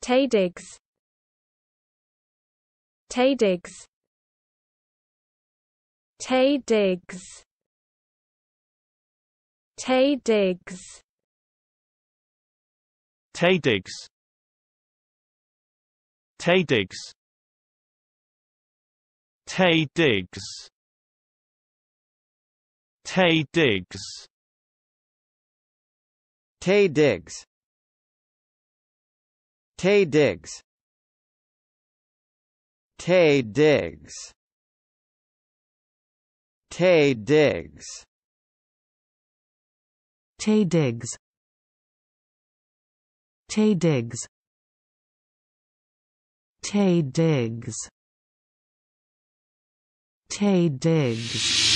Tay Diggs Tay Diggs Tay Diggs Tay Diggs Tay Diggs Tay Diggs Tay Diggs Tay Diggs Tay Diggs Tay Diggs Tay Diggs Tay Diggs Tay Diggs Tay Diggs Tay Diggs Tay Diggs